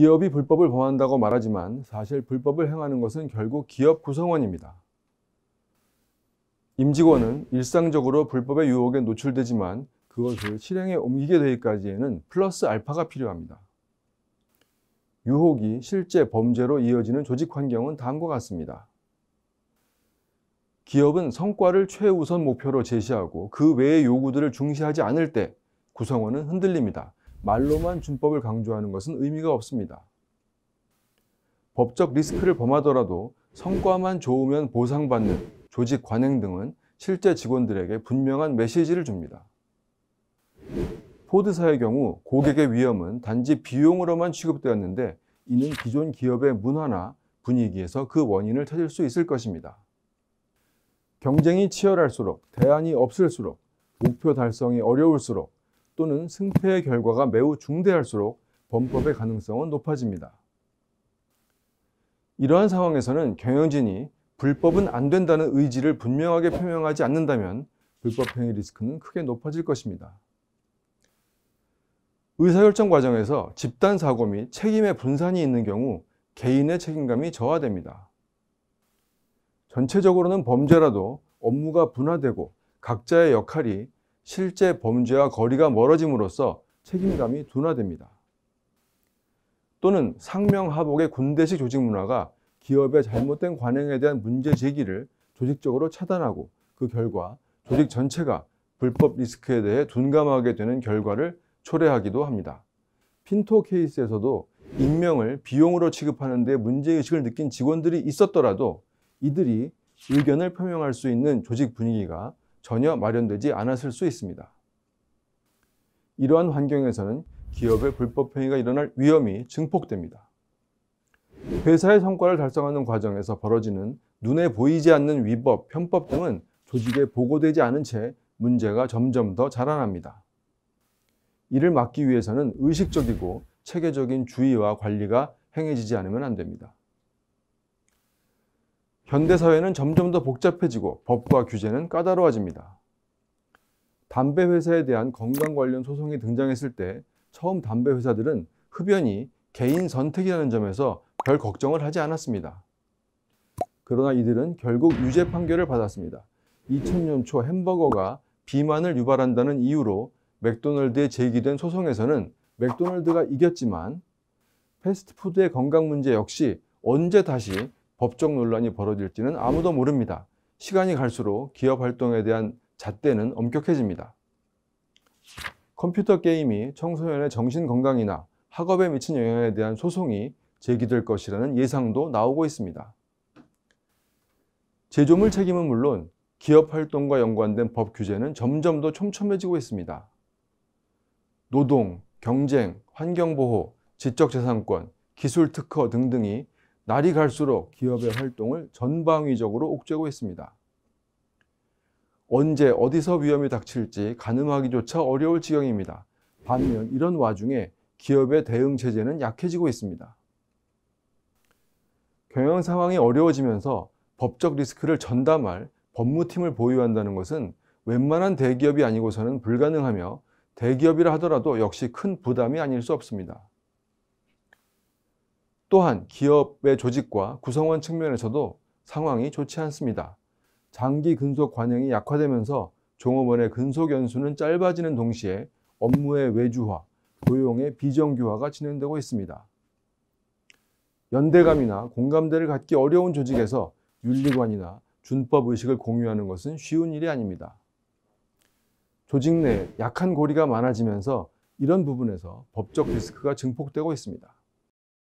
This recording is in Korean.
기업이 불법을 범한다고 말하지만 사실 불법을 행하는 것은 결국 기업 구성원입니다. 임직원은 일상적으로 불법의 유혹에 노출되지만 그것을 실행에 옮기게 되기까지에는 플러스 알파가 필요합니다. 유혹이 실제 범죄로 이어지는 조직 환경은 다음과 같습니다. 기업은 성과를 최우선 목표로 제시하고 그 외의 요구들을 중시하지 않을 때 구성원은 흔들립니다. 말로만 준법을 강조하는 것은 의미가 없습니다. 법적 리스크를 범하더라도 성과만 좋으면 보상받는 조직 관행 등은 실제 직원들에게 분명한 메시지를 줍니다. 포드사의 경우 고객의 위험은 단지 비용으로만 취급되었는데 이는 기존 기업의 문화나 분위기에서 그 원인을 찾을 수 있을 것입니다. 경쟁이 치열할수록, 대안이 없을수록, 목표 달성이 어려울수록 또는 승패의 결과가 매우 중대할수록 범법의 가능성은 높아집니다. 이러한 상황에서는 경영진이 불법은 안 된다는 의지를 분명하게 표명하지 않는다면 불법 행위 리스크는 크게 높아질 것입니다. 의사결정 과정에서 집단 사고 및 책임의 분산이 있는 경우 개인의 책임감이 저하됩니다. 전체적으로는 범죄라도 업무가 분화되고 각자의 역할이 실제 범죄와 거리가 멀어짐으로써 책임감이 둔화됩니다. 또는 상명하복의 군대식 조직 문화가 기업의 잘못된 관행에 대한 문제 제기를 조직적으로 차단하고 그 결과 조직 전체가 불법 리스크에 대해 둔감하게 되는 결과를 초래하기도 합니다. 핀토 케이스에서도 익명을 비용으로 취급하는 데 문제의식을 느낀 직원들이 있었더라도 이들이 의견을 표명할 수 있는 조직 분위기가 전혀 마련되지 않았을 수 있습니다. 이러한 환경에서는 기업의 불법행위가 일어날 위험이 증폭됩니다. 회사의 성과를 달성하는 과정에서 벌어지는 눈에 보이지 않는 위법, 편법 등은 조직에 보고되지 않은 채 문제가 점점 더 자라납니다. 이를 막기 위해서는 의식적이고 체계적인 주의와 관리가 행해지지 않으면 안 됩니다. 현대사회는 점점 더 복잡해지고 법과 규제는 까다로워집니다. 담배 회사에 대한 건강 관련 소송이 등장했을 때 처음 담배 회사들은 흡연이 개인 선택이라는 점에서 별 걱정을 하지 않았습니다. 그러나 이들은 결국 유죄 판결을 받았습니다. 2000년 초 햄버거가 비만을 유발한다는 이유로 맥도널드에 제기된 소송에서는 맥도널드가 이겼지만 패스트푸드의 건강 문제 역시 언제 다시 법적 논란이 벌어질지는 아무도 모릅니다. 시간이 갈수록 기업 활동에 대한 잣대는 엄격해집니다. 컴퓨터 게임이 청소년의 정신 건강이나 학업에 미친 영향에 대한 소송이 제기될 것이라는 예상도 나오고 있습니다. 제조물 책임은 물론 기업 활동과 연관된 법 규제는 점점 더 촘촘해지고 있습니다. 노동, 경쟁, 환경보호, 지적재산권, 기술특허 등등이 날이 갈수록 기업의 활동을 전방위적으로 옥죄고 했습니다. 언제 어디서 위험이 닥칠지 가늠하기조차 어려울 지경입니다. 반면 이런 와중에 기업의 대응 체제는 약해지고 있습니다. 경영 상황이 어려워지면서 법적 리스크를 전담할 법무팀을 보유한다는 것은 웬만한 대기업이 아니고서는 불가능하며 대기업이라 하더라도 역시 큰 부담이 아닐 수 없습니다. 또한 기업의 조직과 구성원 측면에서도 상황이 좋지 않습니다. 장기 근속 관행이 약화되면서 종업원의 근속 연수는 짧아지는 동시에 업무의 외주화, 고용의 비정규화가 진행되고 있습니다. 연대감이나 공감대를 갖기 어려운 조직에서 윤리관이나 준법 의식을 공유하는 것은 쉬운 일이 아닙니다. 조직 내 약한 고리가 많아지면서 이런 부분에서 법적 리스크가 증폭되고 있습니다.